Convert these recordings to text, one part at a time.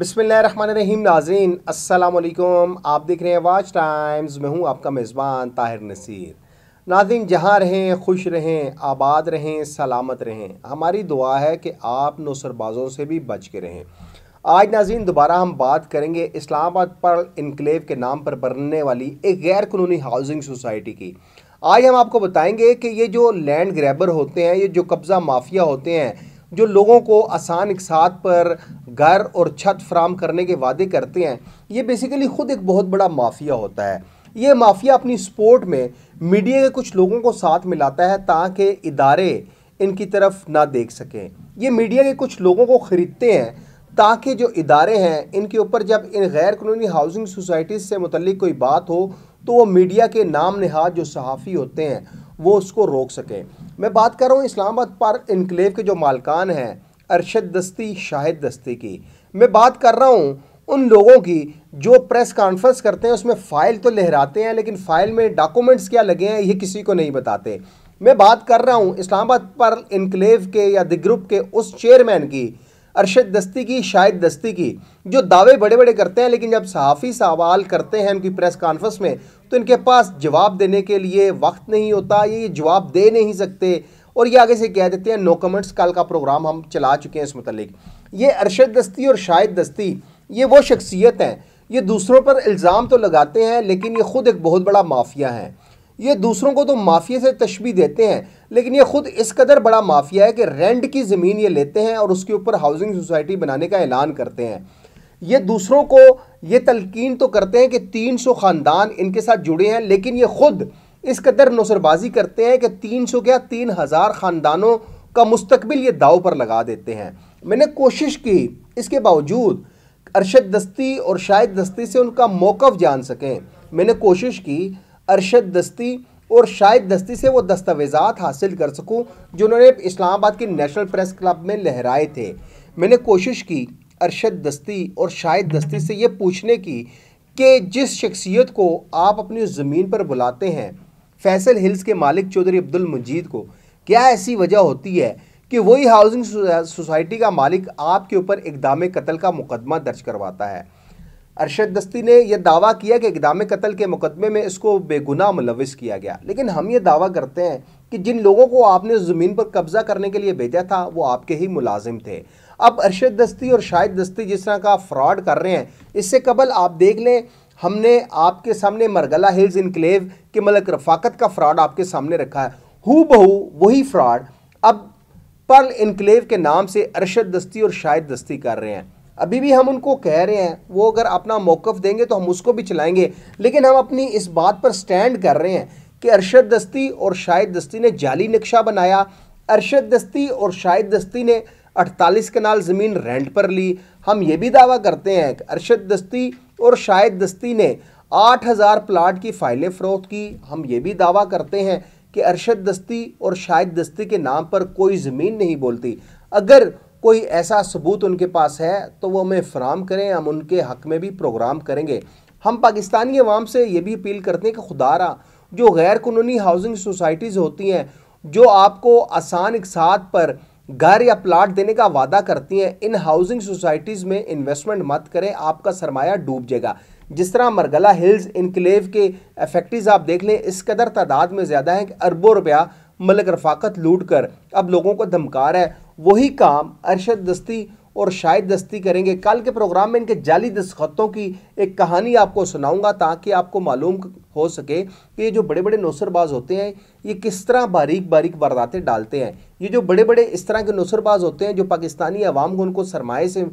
बिसमीम नाजीन असलकुम आप देख रहे हैं वाच टाइम्स मैं हूं आपका मेज़बान ताहिर नसीर नाजरीन जहां रहें खुश रहें आबाद रहें सलामत रहें हमारी दुआ है कि आप नौसरबाजों से भी बच के रहें आज नाजीन दोबारा हम बात करेंगे इस्लामाबाद पर इनक्लेव के नाम पर बनने वाली एक गैर कानूनी हाउसिंग सोसाइटी की आज हम आपको बताएंगे कि ये जो लैंड ग्रैबर होते हैं ये जो कब्ज़ा माफिया होते हैं जो लोगों को आसान इकसात पर घर और छत फ्राहम करने के वादे करते हैं ये बेसिकली ख़ुद एक बहुत बड़ा माफिया होता है ये माफिया अपनी स्पोर्ट में मीडिया के कुछ लोगों को साथ मिलाता है ताकि इदारे इनकी तरफ ना देख सकें ये मीडिया के कुछ लोगों को ख़रीदते हैं ताकि जो इदारे हैं इनके ऊपर जब इन गैर कानूनी हाउसिंग सोसाइटीज़ से मतलब कोई बात हो तो वो मीडिया के नाम नहाद जो सहाफ़ी होते हैं वो उसको रोक सकें मैं बात कर रहा हूँ इस्लामाबाद पार्क इनकलेव के जो मालकान हैं अरशद दस्ती शाहिद दस्ती की मैं बात कर रहा हूँ उन लोगों की जो प्रेस कॉन्फ्रेंस करते हैं उसमें फ़ाइल तो लहराते हैं लेकिन फ़ाइल में डॉक्यूमेंट्स क्या लगे हैं ये किसी को नहीं बताते मैं बात कर रहा हूँ इस्लामाबाद पर इनकलेव के या द ग्रुप के उस चेयरमैन की अरशद दस्ती की शाहिद दस्ती की जो दावे बड़े बड़े करते हैं लेकिन जब सहाफ़ी सवाल करते हैं उनकी प्रेस कॉन्फ्रेंस में तो इनके पास जवाब देने के लिए वक्त नहीं होता ये जवाब दे नहीं सकते और ये आगे से कह देते हैं नो कमेंट्स कल का प्रोग्राम हम चला चुके हैं इस मतलब ये अरशद दस्ती और शाहिद दस्ती ये वो शख्सियत हैं ये दूसरों पर इल्ज़ाम तो लगाते हैं लेकिन ये ख़ुद एक बहुत बड़ा माफिया है ये दूसरों को तो माफिया से तशबी देते हैं लेकिन ये ख़ुद इस कदर बड़ा माफिया है कि रेंट की ज़मीन ये लेते हैं और उसके ऊपर हाउसिंग सोसाइटी बनाने का ऐलान करते हैं ये दूसरों को ये तलकिन तो करते हैं कि 300 ख़ानदान इनके साथ जुड़े हैं लेकिन ये ख़ुद इस कदर नसरबाजी करते हैं कि तीन सौ क्या तीन हज़ार ख़ानदानों का मुस्तबिल ये दाव पर लगा देते हैं मैंने कोशिश की इसके बावजूद अरशद दस्ती और शाहिद दस्ती से उनका मौक़ जान सकें मैंने कोशिश की अरशद दस्ती और शाहिद दस्ती से वो दस्तावेज़ात हासिल कर सकूं जो उन्होंने इस्लामाबाद के नेशनल प्रेस क्लब में लहराए थे मैंने कोशिश की अरशद दस्ती और शाहिद दस्ती से ये पूछने की कि जिस शख्सियत को आप अपनी ज़मीन पर बुलाते हैं फैसल हिल्स के मालिक चौधरी अब्दुल मुजीद को क्या ऐसी वजह होती है कि वही हाउसिंग सोसाइटी uh, का मालिक आपके ऊपर इकदाम कत्ल का मुकदमा दर्ज करवाता है अरशद दस्ती ने यह दावा किया कि इकदाम कत्ल के मुकदमे में इसको बेगुनाह मुलविस किया गया लेकिन हम ये दावा करते हैं कि जिन लोगों को आपने ज़मीन पर कब्ज़ा करने के लिए भेजा था वो आपके ही मुलाजिम थे अब अरशद दस्ती और शाहिद दस्ती जिस तरह का फ्रॉड कर रहे हैं इससे कबल आप देख लें हमने आपके सामने मरगला हिल्स इनक्लेव के मलक मतलब रफाकत का फ्रॉड आपके सामने रखा है हु बहू वही फ्रॉड अब पर्ल इनक्लेव के नाम से अरशद दस्ती और शायद दस्ती कर रहे हैं अभी भी हम उनको कह रहे हैं वो अगर अपना मौक़ देंगे तो हम उसको भी चलाएंगे लेकिन हम अपनी इस बात पर स्टैंड कर रहे हैं कि अरशद दस्ती और शाहिद दस्ती ने जाली नक्शा बनाया अरशद दस्ती और शाहिद दस्ती ने अड़तालीस कनाल ज़मीन रेंट पर ली हम ये भी दावा करते हैं कि अरशद दस्ती और शायद दस्ती ने 8000 प्लाट की फाइलें फ़रोख्त की हम ये भी दावा करते हैं कि अरशद दस्ती और शायद दस्ती के नाम पर कोई ज़मीन नहीं बोलती अगर कोई ऐसा सबूत उनके पास है तो वो हमें फ्राहम करें हम उनके हक़ में भी प्रोग्राम करेंगे हम पाकिस्तानी अवाम से ये भी अपील करते हैं कि खुदारा जो गैर कानूनी हाउसिंग सोसाइटीज़ होती हैं जो आपको आसान इकसात पर घर या प्लाट देने का वादा करती हैं इन हाउसिंग सोसाइटीज़ में इन्वेस्टमेंट मत करें आपका सरमाया डूब जाएगा जिस तरह मरगला हिल्स इनकलेव के फैक्ट्रीज आप देख लें इस कदर तादाद में ज़्यादा है कि अरबों रुपया मलक रफाकत लूट कर अब लोगों को धमका रहा है वही काम अरशद दस्ती और शायद दस्ती करेंगे कल के प्रोग्राम में इनके जाली दस्खतों की एक कहानी आपको सुनाऊंगा ताकि आपको मालूम हो सके कि ये जो बड़े बड़े नौसरबाज होते हैं ये किस तरह बारीक बारीक वारदातें डालते हैं ये जो बड़े बड़े इस तरह के नौसरबाज होते हैं जो पाकिस्तानी अवाम को उनको सरमाए से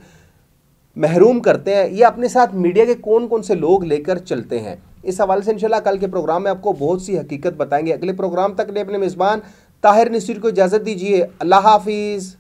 महरूम करते हैं ये अपने साथ मीडिया के कौन कौन से लोग लेकर चलते हैं इस हवाले से इनशाला कल के प्रोग्राम में आपको बहुत सी हकीकत बताएंगे अगले प्रोग्राम तक ने अपने मेज़बान ताहिर नसीर को इजाज़त दीजिए अल्लाह हाफिज़